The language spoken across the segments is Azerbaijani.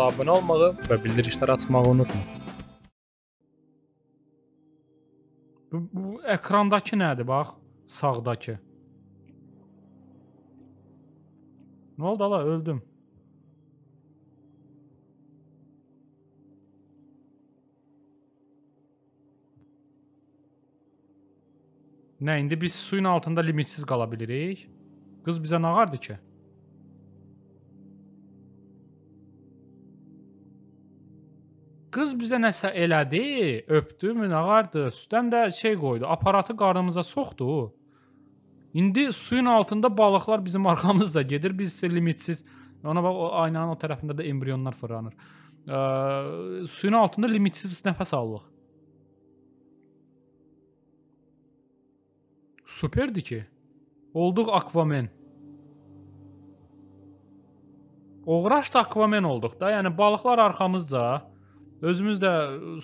kanala abunə olmağı və bildirişləri açmağı unutma. Bu, bu ekrandakı nədir bax? Sağdakı. Nə oldu ala, öldüm. Nə, indi biz suyun altında limitsiz qala bilirik? Qız bizə nə ağardı ki? Qız bizə nəsə elədi, öpdü, münağardı, süddən də şey qoydu, aparatı qarnımıza soxdu. İndi suyun altında balıqlar bizim arxamızda gedir. Biz isə limitsiz. Ona bax, o aynanın o tərəfində də embrionlar fırlanır. E, suyun altında limitsiz nəfəs alırıq. Superdir ki. Olduq Aquaman. Oğraş da Aquaman olduq da. Yəni balıqlar arxamızda. Özümüz də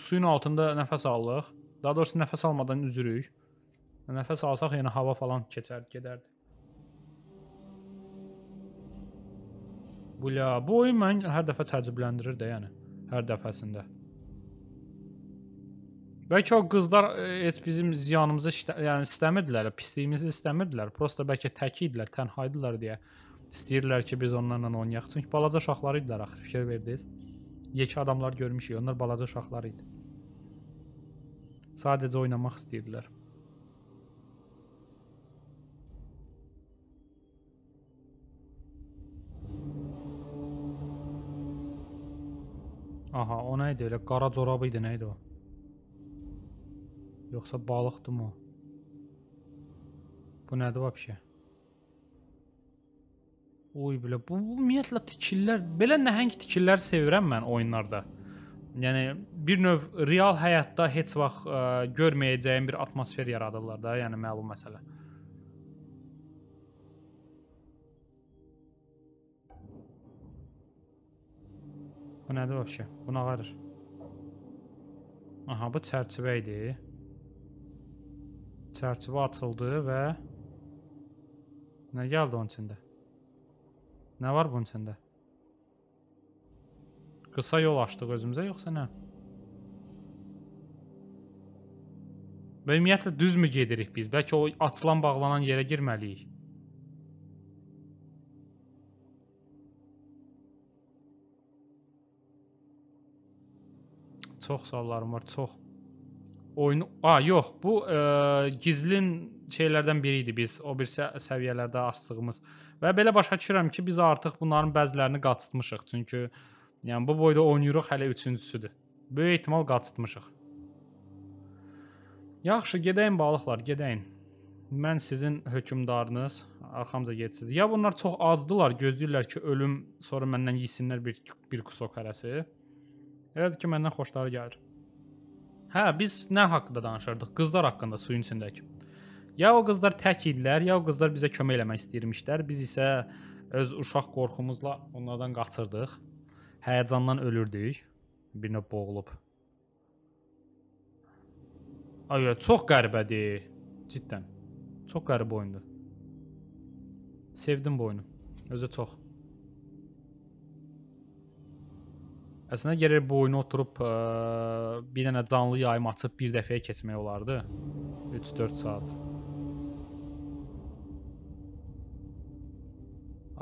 suyun altında nəfəs alırıq. Daha doğrusu nəfəs almadan üzürük. Nəfəs alsaq, yəni hava falan keçər, gedərdi. Bula, bu oyun məni hər dəfə təəccübləndirir də, yəni hər dəfəsində. Bəlkə o qızlar heç bizim ziyanımızı yəni istəmirdilər, pisliyimizi istəmirdilər. Prosta bəlkə təki idilər, tənha idilər deyə istəyirdilər ki, biz onlarla oynayaq. Çünki balaca uşaqlar idilər axı, fikir verdiniz? yekə adamlar görmüşük. Onlar balaca uşaqlar idi. Sadəcə oynamaq istəyirdilər. Aha, o nə idi? Elə qara corabı idi, nə idi o? Yoxsa balıqdımı o? Bu nədir vəbşə? Oy belə bu, bu ümumiyyətlə tikillər, belə nəhəng tikillər sevirəm mən oyunlarda. Yəni bir növ real həyatda heç vaxt ə, e, görməyəcəyim bir atmosfer yaradırlar da, yəni məlum məsələ. Bu nədir vəbşə? Buna ağarır. Aha, bu çərçivə idi. Çərçivə açıldı və nə gəldi onun içində? Nə var bunun içində? Qısa yol açdıq özümüzə, yoxsa nə? Və ümumiyyətlə düzmü gedirik biz? Bəlkə o açılan bağlanan yerə girməliyik. Çox suallarım var, çox oyunu a yox bu ə, e, gizlin şeylərdən biri idi biz o bir sə səviyyələrdə açdığımız və belə başa düşürəm ki biz artıq bunların bəzilərini qaçıtmışıq çünki yəni bu boyda oynayırıq hələ üçüncüsüdür. Böyük ehtimal qaçıtmışıq. Yaxşı gedəyin balıqlar, gedəyin. Mən sizin hökmdarınız, arxamca getsiniz. Ya bunlar çox acdılar, gözləyirlər ki ölüm sonra məndən yesinlər bir bir kusok hərəsi. Elədir ki məndən xoşları gəlir. Hə, biz nə haqqında danışırdıq? Qızlar haqqında suyun içindəki. Ya o qızlar tək idilər, ya o qızlar bizə kömək eləmək istəyirmişlər. Biz isə öz uşaq qorxumuzla onlardan qaçırdıq. Həyəcandan ölürdük. Birinə boğulub. Ay, çox qəribədir, cidden. Çox qəribə oyundur. Sevdim bu oyunu. Özü çox. Əslində gəlir bu oyunu oturub ə, e, bir dənə canlı yayım açıb bir dəfəyə keçmək olardı. 3-4 saat.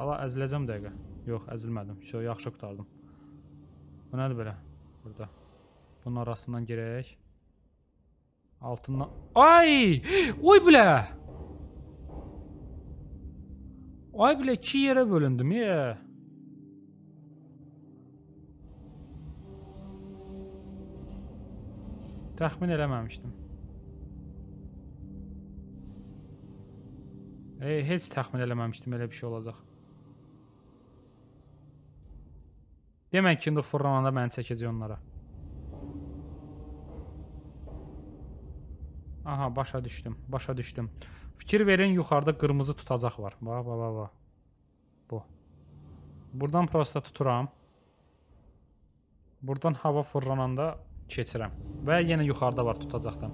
Ala əziləcəm dəqiqə. Yox, əzilmədim. Şö, yaxşı qutardım. Bu nədir belə? Burada. Bunun arasından girək. Altından... Ay! Oy bilə! Ay bilə, iki yerə bölündüm, yeee. Təxmin eləməmişdim. Ey, heç təxmin eləməmişdim elə bir şey olacaq. Demək ki, indi fırlananda məni çəkəcək onlara. Aha, başa düşdüm. Başa düşdüm. Fikir verin, yuxarıda qırmızı tutacaq var. Bax, bax, bax, bax. Bu. Buradan prosta tuturam. Buradan hava fırlananda Keçirəm. Və yenə yuxarıda var tutacaqdan.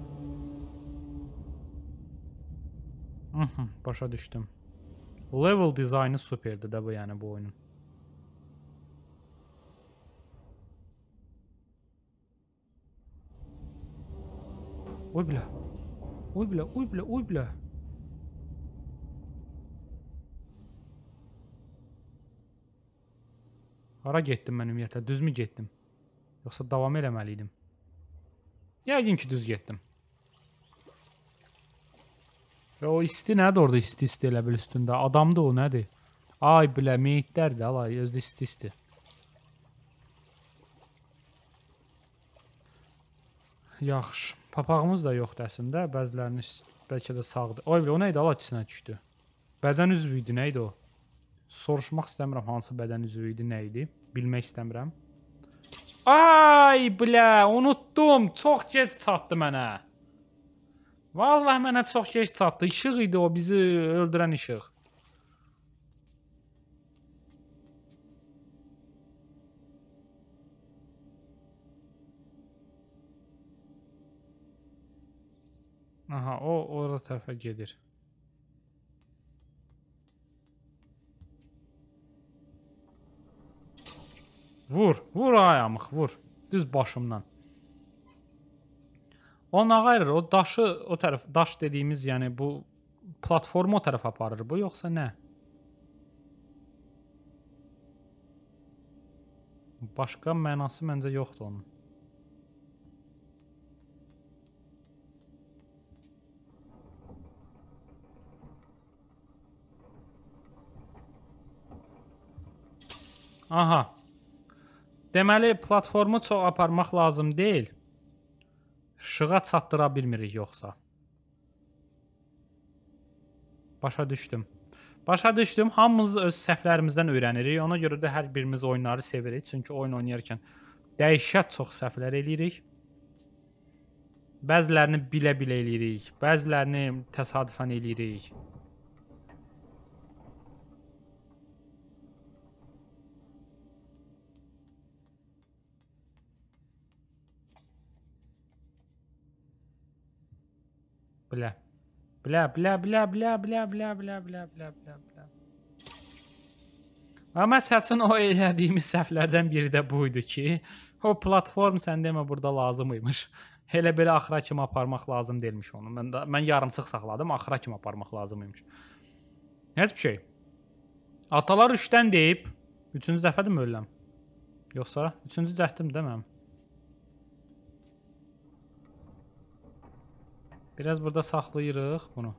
Mhm, başa düşdüm. Level dizaynı superdir də bu, yəni bu oyunun. Oy bilə. Oy bilə, oy bilə, oy bilə. Hara getdim mən ümumiyyətlə? Düzmü getdim? Yoxsa davam eləməli idim? Yəqin ki, düz getdim. Və o isti nədir orada isti-isti elə bil üstündə? Adamdır o, nədir? Ay bilə, meyitlər də, alay, özü isti-isti. Yaxşı. Papağımız da yoxdur əslində. Bəzilərinin bəlkə də sağdır. Ay bilə, o nə idi? Allah içinə düşdü. Bədən üzvü idi, nə idi o? Soruşmaq istəmirəm hansı bədən üzvü idi, nə idi? Bilmək istəmirəm. Ay, blə, unutdum. Çox gec çatdı mənə. Vallahi mənə çox gec çatdı. İşıq idi o bizi öldürən işıq. Aha, o ora tərəfə gedir. Vur, vur ayamıq, vur. Düz başımdan. O nağayır, o daşı o tərəf, daş dediyimiz, yəni bu platforma o tərəf aparır bu, yoxsa nə? Başqa mənası məncə yoxdur onun. Aha. Deməli, platformu çox aparmaq lazım deyil. Şığa çatdıra bilmirik yoxsa. Başa düşdüm. Başa düşdüm. Hamımız öz səhvlərimizdən öyrənirik. Ona görə də hər birimiz oyunları sevirik. Çünki oyun oynayarkən dəhşət çox səhvlər eləyirik. Bəzilərini bilə-bilə eləyirik. Bəzilərini təsadüfən eləyirik. Бля. Бля, бля, бля, бля, бля, bля, bля, bля, bля, bля, bля. Amma çətin o elədiyimiz səhvlərdən biri də bu idi ki, o platform sən demə burada lazım imiş. Elə belə axıra kimi aparmaq lazım deyilmiş onu. Mən də, mən yarımçıq saxladım, axıra kimi aparmaq lazım imiş. Heç bir şey. Atalar 3-dən deyib, 3-cü dəfədir mölləm. Yoxsa 3-cü cəhdimdir mənim. Biraz burada saxlayırıq bunu.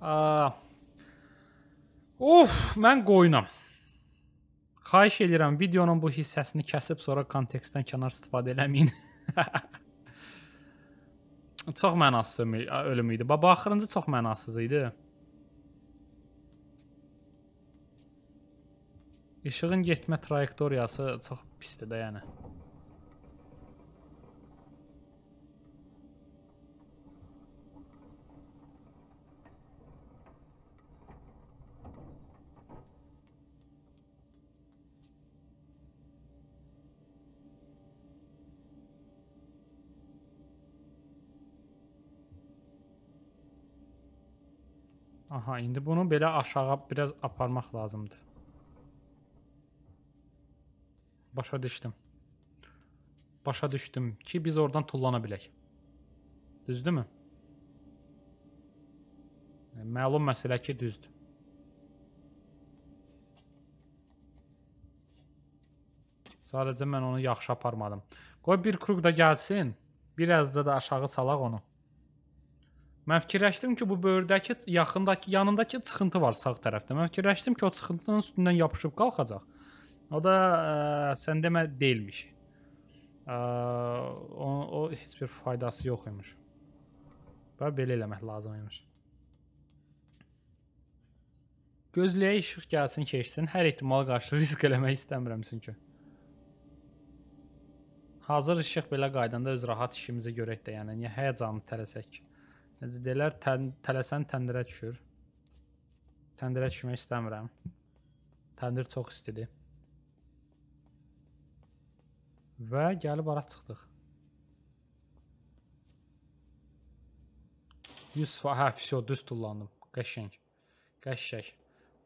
Aa. Of, mən qoyunam. Xahiş edirəm, videonun bu hissəsini kəsib sonra kontekstdən kənar istifadə eləməyin. çox mənasız ölüm idi. Baba axırıncı çox mənasız idi. İşığın getmə trayektoriyası çox pisdir də yəni. Aha, indi bunu belə aşağı biraz aparmaq lazımdır. Başa düşdüm. Başa düşdüm ki biz oradan tullana bilək. Düzdürmü? E, məlum məsələ ki, düzdür. Sadəcə mən onu yaxşı aparmadım. Qoy bir kruq da gəlsin. Bir azda da aşağı salaq onu. Mən fikirləşdim ki, bu böyrdəki yaxındakı yanındakı çıxıntı var sağ tərəfdə. Mən fikirləşdim ki, o çıxıntının üstündən yapışıb qalxacaq. O da ə, e, sən demə deyilmiş. Ə, e, o, o heç bir faydası yox imiş. Və belə eləmək lazım imiş. Gözləyək işıq gəlsin, keçsin. Hər ehtimala qarşı risk eləmək istəmirəm çünki. Hazır işıq belə qaydanda öz rahat işimizi görək də, yəni niyə həyecanlı tələsək? Necə deyirlər, tən, tələsən təndirə düşür. Təndirə düşmək istəmirəm. Təndir çox istidir. Və gəlib ara çıxdıq. Yusuf, hə, vəsio, düz tullandım. Qəşəng. Qəşəng.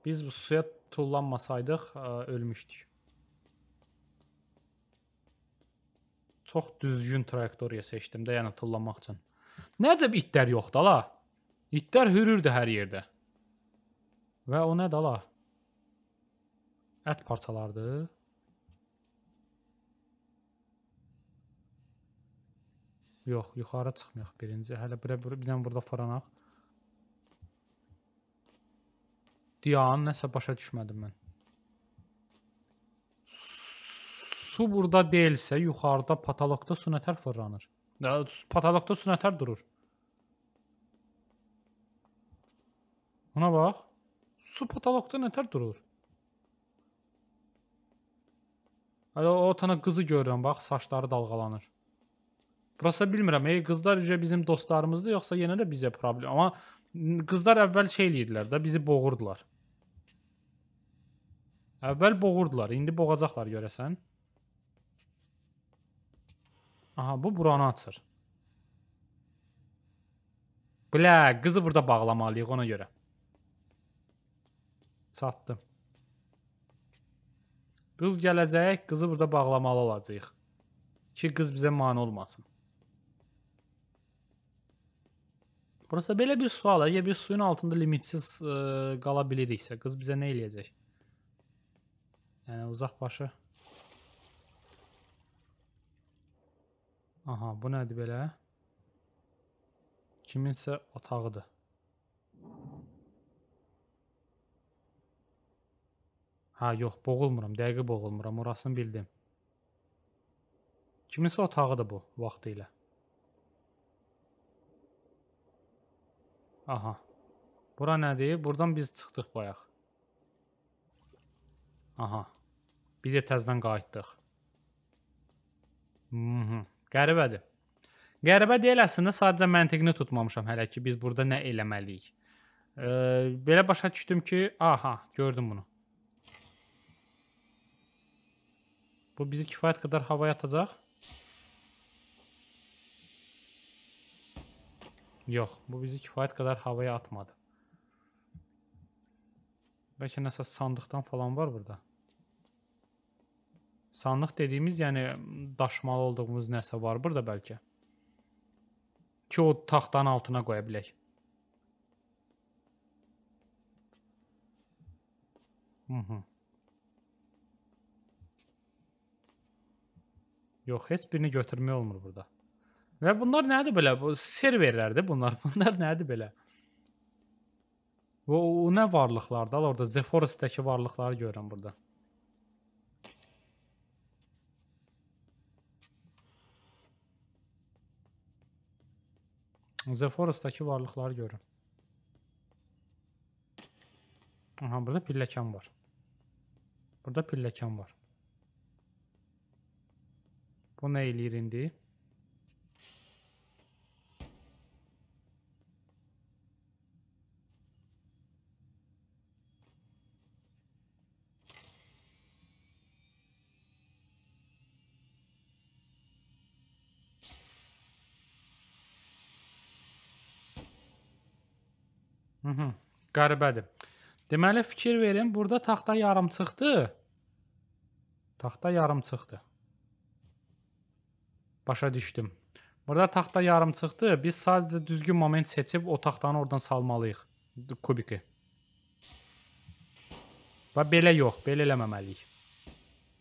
Biz bu suya tullanmasaydıq, ə, ölmüşdük. Çox düzgün trayektoriya seçdim də, yəni tullanmaq üçün. Nəcəb itlər yoxdur la? İtlər hürürdü hər yerdə. Və o nədir la? Ət parçalardır. Yox, yuxarı çıxmayaq birinci. Hələ birə bir, bir dənə burada faranaq. Diyan, nəsə başa düşmədim mən. Su burada deyilsə, yuxarıda patologda su nətər fırlanır? Patologda su nətər durur? Ona bax. Su patologda nətər durur? Hələ o tənə qızı görürəm, bax, saçları dalğalanır. Prosta bilmirəm, ey qızlar üzə bizim dostlarımızdır, yoxsa yenə də bizə problem. Amma qızlar əvvəl şey eləyirdilər də, bizi boğurdular. Əvvəl boğurdular, indi boğacaqlar görəsən. Aha, bu buranı açır. Bilə, qızı burada bağlamalıyıq ona görə. Çatdım. Qız gələcək, qızı burada bağlamalı olacağıq. Ki qız bizə mane olmasın. Prosta belə bir sual, əgər biz suyun altında limitsiz ə, e, qala biliriksə, qız bizə nə eləyəcək? Yəni uzaq başı. Aha, bu nədir belə? Kiminsə otağıdır. Ha, yox, boğulmuram, dəqiq boğulmuram, orasını bildim. Kiminsə otağıdır bu vaxtı ilə. Aha. Bura nədir? Buradan biz çıxdıq bayaq. Aha. Bir də təzdən qayıtdıq. Mhm. Mm Qəribədir. Qəribə deyil əslində, sadəcə məntiqini tutmamışam hələ ki biz burada nə eləməliyik. E, belə başa düşdüm ki, aha, gördüm bunu. Bu bizi kifayət qədər havaya atacaq. Yox, bu bizi kifayət qədər havaya atmadı. Bəlkə nəsə sandıqdan falan var burada. Sandıq dediyimiz, yəni daşmalı olduğumuz nəsə var burada bəlkə. Ki o taxtanın altına qoya bilək. Mhm. Yox, heç birini götürmək olmur burada. Və bunlar nədir belə? Bu serverlərdir bunlar. Bunlar nədir belə? Bu o, nə varlıqlardır? Al orada Zephorus-dakı varlıqları görürəm burada. Zephorus-dakı varlıqları görürəm. Aha, burada pilləkan var. Burada pilləkan var. Bu nə eləyir indi? Mhm. Qəribədir. Deməli fikir verin, burada taxta yarımçıqdı. Taxta yarımçıqdı. Başa düşdüm. Burada taxta yarımçıqdı. Biz sadəcə düzgün moment seçib o taxtanı oradan salmalıyıq kubiki. Və belə yox, belə eləməməliyik.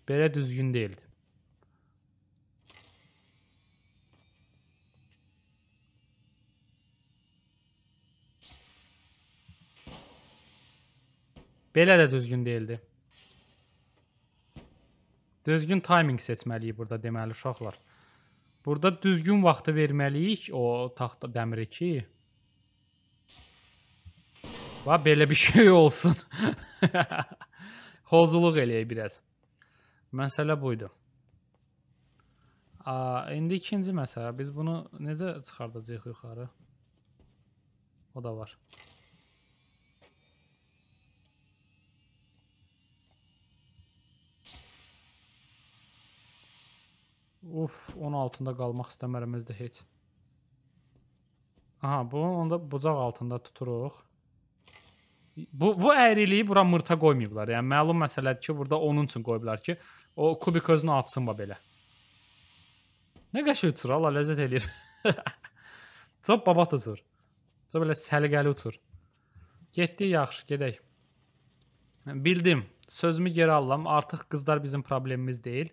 Belə düzgün deyildi. Belə də düzgün deyildi. Düzgün timing seçməliyik burada deməli uşaqlar. Burada düzgün vaxtı verməliyik o taxta dəmiri ki. Va belə bir şey olsun. Hozuluq eləyək biraz. Məsələ buydu. A, indi ikinci məsələ. Biz bunu necə çıxardacağıq yuxarı? O da var. Uf, 10 altında qalmaq istəmərəm özdə heç. Aha, bu onda bucaq altında tuturuq. Bu bu əyriliyi bura mırta qoymayıblar. Yəni məlum məsələdir ki, burada onun üçün qoyublar ki, o kubik özünü atsın va belə. Nə qəşəng uçur, Allah ləzzət eləyir. Çox babat uçur. Çox belə səliqəli uçur. Getdi, yaxşı, gedək. Bildim. Sözümü geri alıram. Artıq qızlar bizim problemimiz deyil.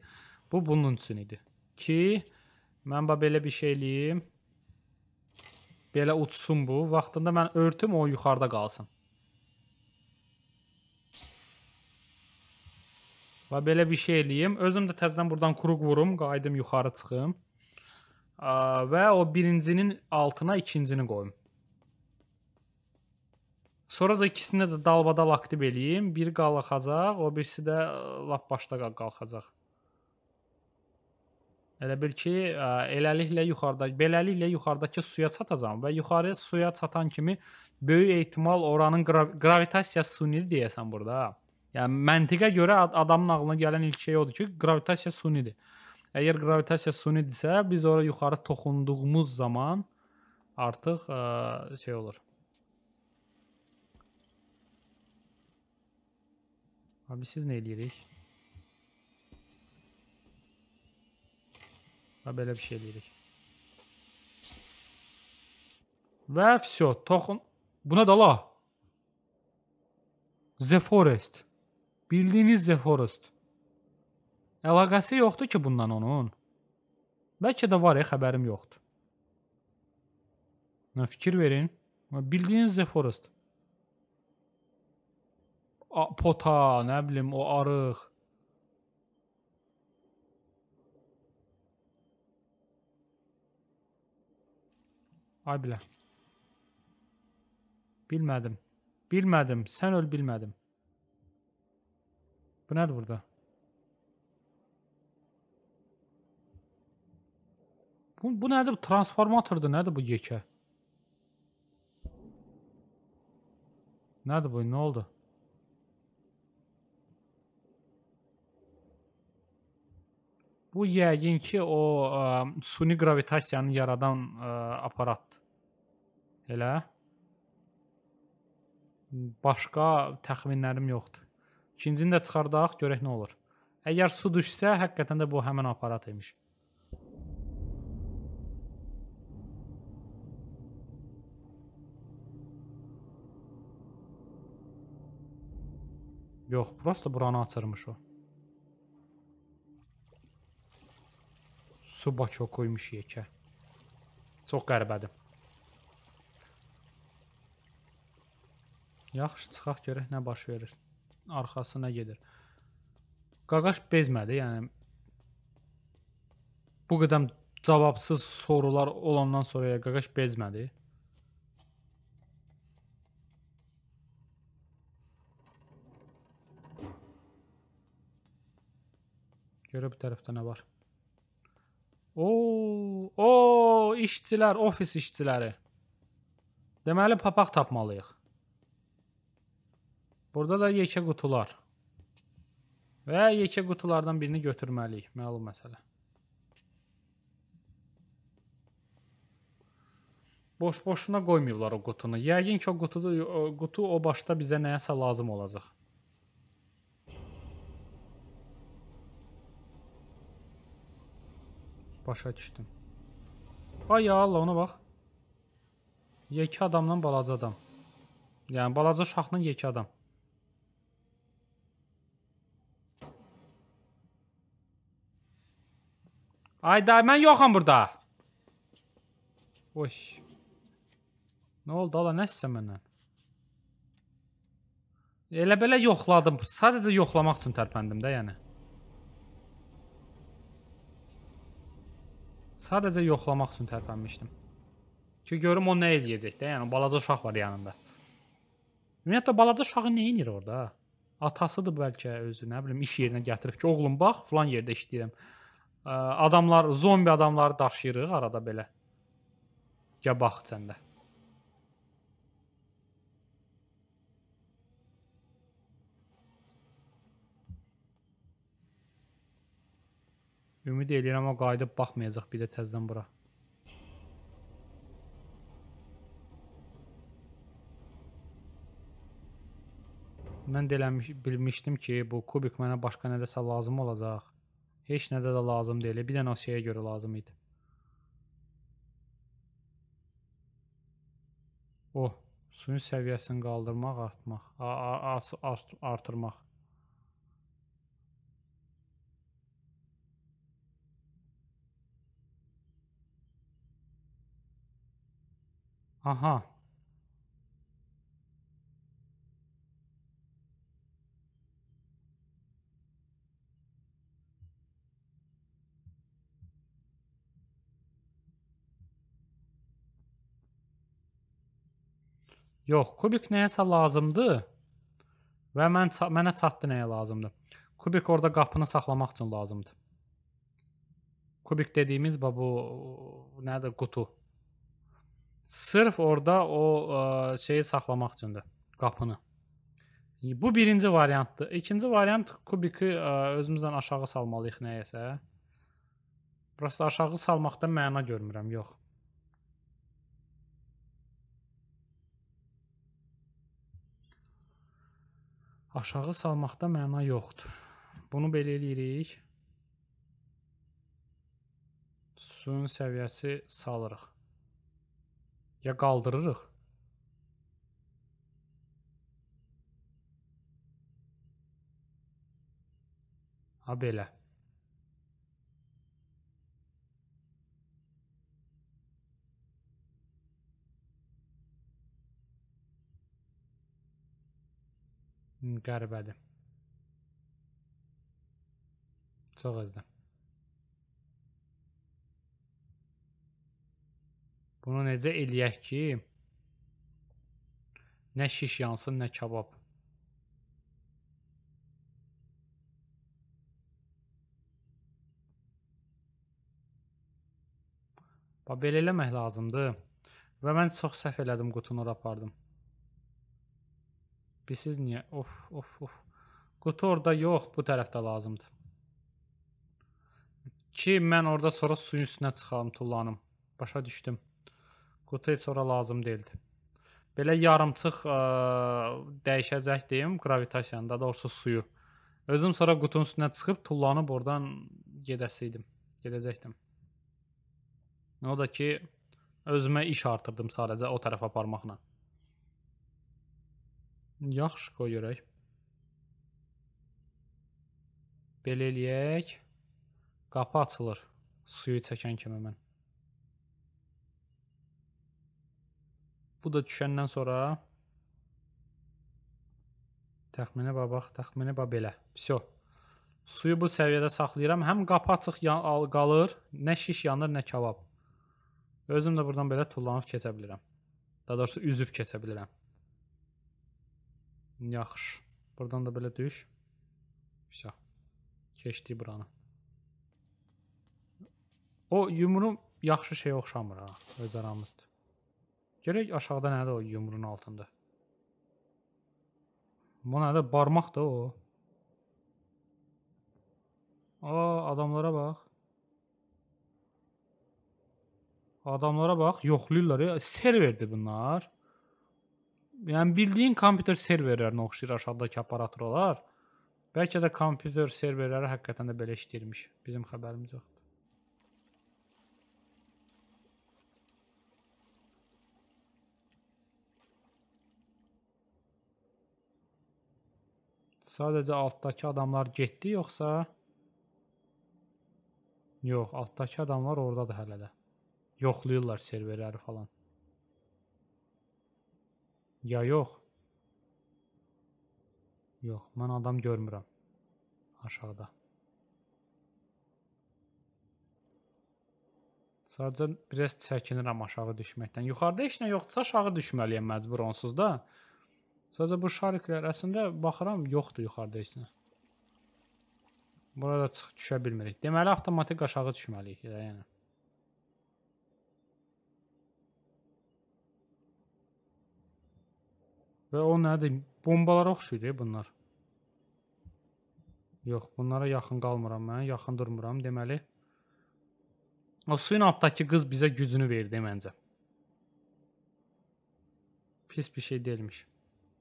Bu bunun üçün idi ki, mən bax belə bir şey eləyim. Belə uçsun bu. Vaxtında mən örtüm, o yuxarıda qalsın. Və belə bir şey eləyim. Özüm də təzədən buradan quruq vurum, qayıdım yuxarı çıxım. Və o birincinin altına ikincini qoyum. Sonra da ikisini də dalbadal aktiv eləyim. Biri qalxacaq, o birisi də lap başda qalxacaq. Elə bil ki, ə, eləliklə yuxarıda, beləliklə yuxarıdakı suya çatacam və yuxarı suya çatan kimi böyük ehtimal oranın gra qravitasiya sunidir deyəsən burada. Yəni məntiqə görə adamın ağlına gələn ilk şey odur ki, qravitasiya sunidir. Əgər qravitasiya sunidirsə, biz ora yuxarı toxunduğumuz zaman artıq ə, şey olur. Abi siz nə eləyirik? Ha, belə bir şey eləyirik. Və всё, toxun. Buna da la. The Forest. Bildiyiniz The Forest. Əlaqəsi yoxdur ki bundan onun. Bəlkə də var, ya, xəbərim yoxdur. Nə fikir verin. Bildiyiniz The Forest. A, pota, nə bilim, o arıq. Ay bilə. Bilmədim. Bilmədim. Sən öl bilmədim. Bu nədir burada? Bu, bu nədir? Transformatordur. Nədir bu yekə? Nədir bu? Nə oldu? Bu yəqin ki, o ə, suni qravitasiyanı yaradan ə, aparatdır. Elə? Başqa təxminlərim yoxdur. İkincini də çıxardaq, görək nə olur. Əgər su düşsə, həqiqətən də bu həmin aparat imiş. Yox, prosta buranı açırmış o. Su bakokuymuş yekə. Çox qəribədir. Yaxşı, çıxaq görək nə baş verir. Arxası nə gedir. Qaqaş bezmədi, yəni bu qədəm cavabsız sorular olandan sonra Qaqaş bezmədi. Görə bu tərəfdə nə var? O, o, işçilər, ofis işçiləri. Deməli papaq tapmalıyıq. Burada da yekə qutular. Və yekə qutulardan birini götürməliyik, məlum məsələ. Boş-boşuna qoymayıblar o qutunu. Yəqin ki, o qutuda o qutu o başda bizə nəyəsə lazım olacaq. Başa düşdüm. Ay ya Allah, ona bax. Yekə adamdan balaca adam. Yəni balaca uşaqla yekə adam. Ay da mən yoxam burada. Oy. Nə oldu ala, nə hissə məndən? Elə belə yoxladım. Sadəcə yoxlamaq üçün tərpəndim də, yəni. Sadəcə yoxlamaq üçün tərpənmişdim. Ki görüm o nə eləyəcək də, yəni balaca uşaq var yanında. Ümumiyyətlə balaca uşağı nə edir orada? Atasıdır bəlkə özü, nə bilim, iş yerinə gətirib ki, oğlum bax, falan yerdə işləyirəm adamlar, zombi adamları daşıyırıq arada belə. Gəl bax səndə. Ümid eləyirəm o qayıdıb baxmayacaq bir də təzdən bura. Mən də eləmiş, bilmişdim ki, bu kubik mənə başqa nədəsə lazım olacaq. Heç nədə də lazım deyil. Bir dənə o şeyə görə lazım idi. O, oh, suyun səviyyəsini qaldırmaq, artmaq, art, art, artırmaq. Aha. Yox, kubik nəyəsə lazımdı və mən mənə çatdı nəyə lazımdı. Kubik orada qapını saxlamaq üçün lazımdı. Kubik dediyimiz bu nədir qutu. Sırf orada o ə, şeyi saxlamaq üçündür, qapını. Bu birinci variantdır. İkinci variant kubiki ə, özümüzdən aşağı salmalıyıq nəyəsə. Prosta aşağı salmaqda məna görmürəm, yox. aşağı salmaqda məna yoxdur. Bunu belə eləyirik. Suyun səviyyəsi salırıq. Ya qaldırırıq. Ha belə. qəribədir. Çox azdır. Bunu necə eləyək ki, nə şiş yansın, nə kabab. Bax belə eləmək lazımdır. Və mən çox səhv elədim, qutunu apardım. Biz siz niyə? Of, of, of. Qutu orada yox, bu tərəfdə lazımdır. Ki, mən orada sonra suyun üstünə çıxalım, tullanım. Başa düşdüm. Qutu heç ora lazım deyildi. Belə yarımçıq ə, e, dəyişəcək deyim, qravitasiyanı, daha doğrusu suyu. Özüm sonra qutunun üstünə çıxıb tullanıb oradan gedəsi idim. Gedəcəkdim. O da ki, özümə iş artırdım sadəcə o tərəf aparmaqla. Yaxşı qoy görək. Belə eləyək. Qapı açılır. Suyu çəkən kimi mən. Bu da düşəndən sonra təxminə bax, təxminə bax belə. Vso. Suyu bu səviyyədə saxlayıram. Həm qapı açıq qalır, nə şiş yanır, nə kabab. Özüm də buradan belə tullanıb keçə bilirəm. Daha doğrusu üzüb keçə bilirəm. Yaxşı. Buradan da belə düş. Vəsə. Keçdi buranı. O yumruğum yaxşı şey oxşamır ha, öz aramızdır. Görək aşağıda nədir o yumruğun altında. Bu nədir? Barmaq da o. A, adamlara bax. Adamlara bax, yoxlayırlar ya. Serverdir bunlar yəni bildiyin kompüter serverlərinə oxşayır aşağıdakı aparaturalar. Bəlkə də kompüter serverləri həqiqətən də belə işləyirmiş. Bizim xəbərimiz yoxdur. Sadəcə altdakı adamlar getdi yoxsa? Yox, altdakı adamlar ordadır hələ də. Yoxlayırlar serverləri falan. Ya yox? Yox, mən adam görmürəm aşağıda. Sadəcə biraz çəkinirəm aşağı düşməkdən. Yuxarıda heç nə yoxdursa aşağı düşməliyəm məcbur onsuz da. Sadəcə bu şariklər əslində baxıram yoxdur yuxarıda heç nə. Burada çıx düşə bilmirik. Deməli avtomatik aşağı düşməliyik, yəni. Və o nədir? Bombalara oxşuyur bunlar. Yox, bunlara yaxın qalmıram mən, yaxın durmuram, deməli. O suyun altdakı qız bizə gücünü verdi məncə. Pis bir şey deyilmiş.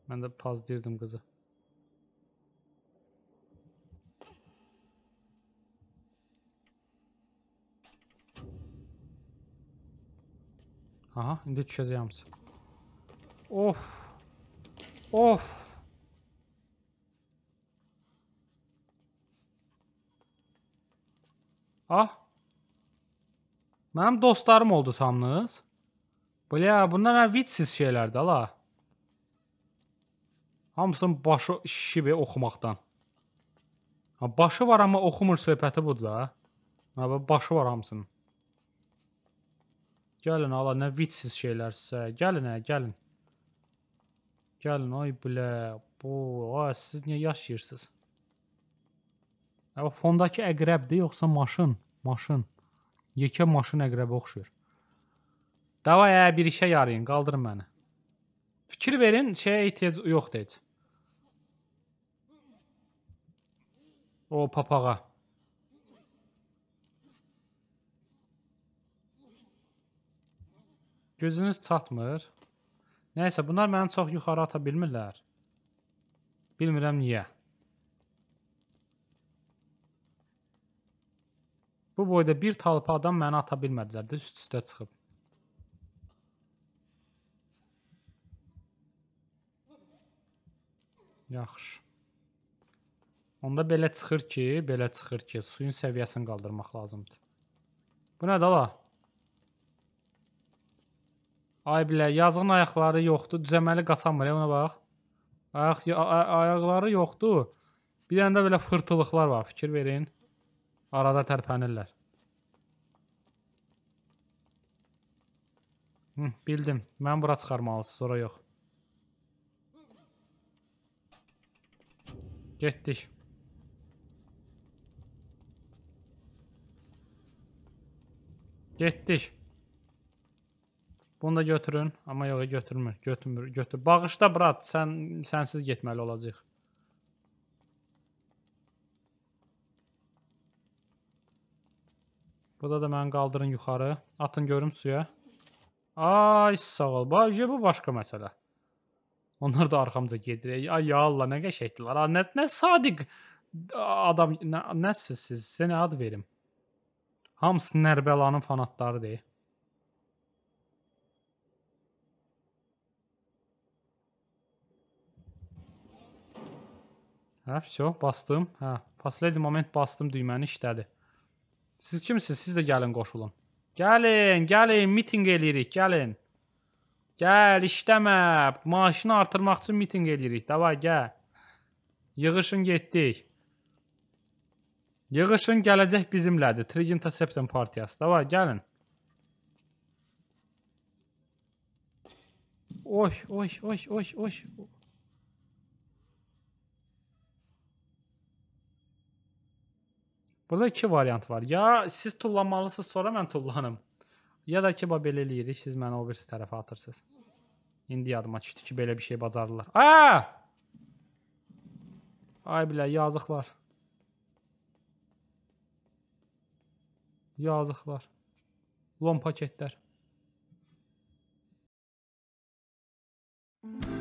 Mən də paz deyirdim qızı. Aha, indi düşəcəyəm. Of. Of. Ah. Mənim dostlarım oldu sanınız. Bля, bunlar nə vitsiz şeylərdir la. Hamısının başı şişib e, oxumaqdan. Ha, başı var amma oxumur söhbəti budur da. Ha, hə, başı var hamısının. Gəlin ala, nə vitsiz şeylərsizsə. Gəlin hə, gəlin. Gəlin ay bilə. Bu, ay siz niyə yaşayırsınız? O fondakı əqrəbdir yoxsa maşın? Maşın. Yekə maşın əqrəbə oxşuyur. Davay ə bir işə yarayın, qaldırın məni. Fikir verin, şeyə ehtiyac yoxdur heç. O papağa. Gözünüz çatmır. Nəysə, bunlar məni çox yuxarı ata bilmirlər. Bilmirəm niyə. Bu boyda bir talpa adam məni ata bilmədilər də üst üstə çıxıb. Yaxşı. Onda belə çıxır ki, belə çıxır ki, suyun səviyyəsini qaldırmaq lazımdır. Bu nədir ala? Ay bilə, yazığın ayaqları yoxdur, düzəməli qaçamır, ona bax. Ayaq ayaqları yoxdur. Bir dənə də belə fırtılıqlar var, fikir verin. Arada tərpənirlər. Hı, bildim. Mən bura çıxarmalısınız, sonra yox. Getdik. Getdik. Bunu da götürün, amma yox, e, götürmür, götürmür, götür. Bağışda brat, sən sənsiz getməli olacağıq. Burada da məni qaldırın yuxarı. Atın görüm suya. Ay, sağ ol. Bax, bu başqa məsələ. Onlar da arxamca gedir. Ay, ya Allah, nə qəşəngdilər. Nə nə sadiq adam, nə, nəsiz siz? Sənə ad verim. Hamısı Nərbəlanın fanatlarıdır. Hə, vəsyo, bastım. Hə, последний moment bastım düyməni işlədi. Siz kimsiniz? Siz də gəlin qoşulun. Gəlin, gəlin, mitinq eləyirik, gəlin. Gəl, işləmə. Maaşını artırmaq üçün mitinq eləyirik. Davay, gəl. Yığışın getdik. Yığışın gələcək bizimlədir. Triginta Septem partiyası. Davay, gəlin. Oy, oy, oy, oy, oy. Burada iki variant var. Ya siz tullanmalısınız, sonra mən tullanım. Ya da ki, bax belə eləyirik, siz məni o birisi tərəfə atırsınız. İndi yadıma düşdü ki, belə bir şey bacarırlar. Aa! Ay bilə, yazıqlar. Yazıqlar. Lom paketlər. Mm-hmm.